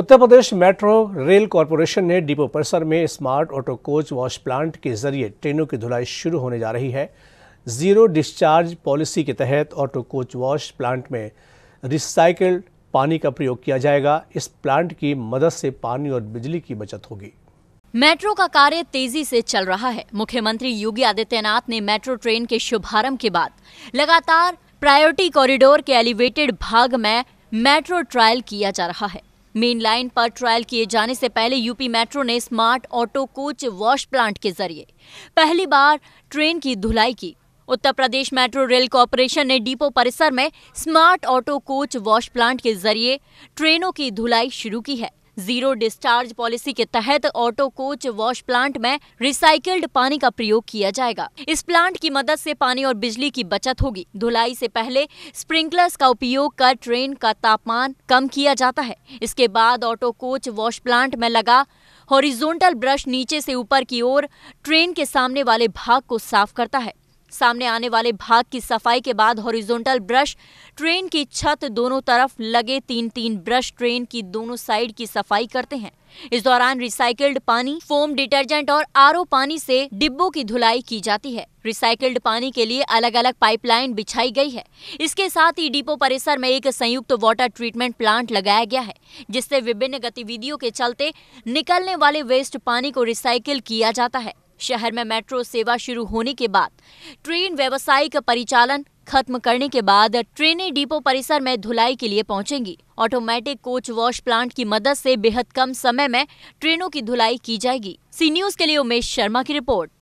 उत्तर Pradesh metro rail corporation ने depot परिसर में smart auto coach wash plant के जरिए ट्रेनों की धुलाई शुरू होने जा रही है जीरो डिस्चार्ज पॉलिसी के तहत ऑटो कोच वॉश प्लांट में रिसाइकल्ड पानी का प्रयोग किया जाएगा इस प्लांट की मदद से पानी और बिजली की बचत होगी मेट्रो का कार्य तेजी से चल रहा है मुख्यमंत्री योगी आदित्यनाथ ने मेट्रो ट्रेन के शुभारंभ के बाद लगातार प्रायोरिटी कॉरिडोर के एलिवेटेड भाग में मेट्रो ट्रायल किया जा रहा है मेन लाइन पर ट्रायल किए जाने से पहले यूपी मेट्रो ने smart auto coach wash plant के जरिए पहली बार ट्रेन की धुलाई की Uttar Pradesh metro rail corporation ने डिपो परिसर में smart auto coach wash plant के जरिए ट्रेनों की धुलाई शुरू की है जीरो डिस्चार्ज पॉलिसी के तहत ऑटो कोच वॉश प्लांट में रिसाइकिल्ड पानी का प्रयोग किया जाएगा इस प्लांट की मदद से पानी और बिजली की बचत होगी धुलाई से पहले स्प्रिंकलर्स का उपयोग कर ट्रेन का तापमान कम किया जाता है इसके बाद ऑटो कोच वॉश प्लांट में लगा हॉरिजोनटल ब्रश नीचे से ऊपर की ओर ट्रेन के सामने वाले भाग को साफ करता है सामने आने वाले भाग की सफाई के बाद हॉरिजॉन्टल ब्रश ट्रेन की छत दोनों तरफ लगे तीन तीन ब्रश ट्रेन की दोनों साइड की सफाई करते हैं इस दौरान रिसाइकिल्ड पानी फोम डिटर्जेंट और आरओ पानी से डिब्बों की धुलाई की जाती है रिसाइकिल्ड पानी के लिए अलग अलग पाइपलाइन बिछाई गई है इसके साथ ही डिपो परिसर में एक संयुक्त तो वाटर ट्रीटमेंट प्लांट लगाया गया है जिससे विभिन्न गतिविधियों के चलते निकलने वाले वेस्ट पानी को रिसाइकिल किया जाता है शहर में मेट्रो सेवा शुरू होने के बाद ट्रेन व्यवसायिक परिचालन खत्म करने के बाद ट्रेनें डिपो परिसर में धुलाई के लिए पहुंचेंगी ऑटोमेटिक कोच वॉश प्लांट की मदद से बेहद कम समय में ट्रेनों की धुलाई की जाएगी सी न्यूज के लिए उमेश शर्मा की रिपोर्ट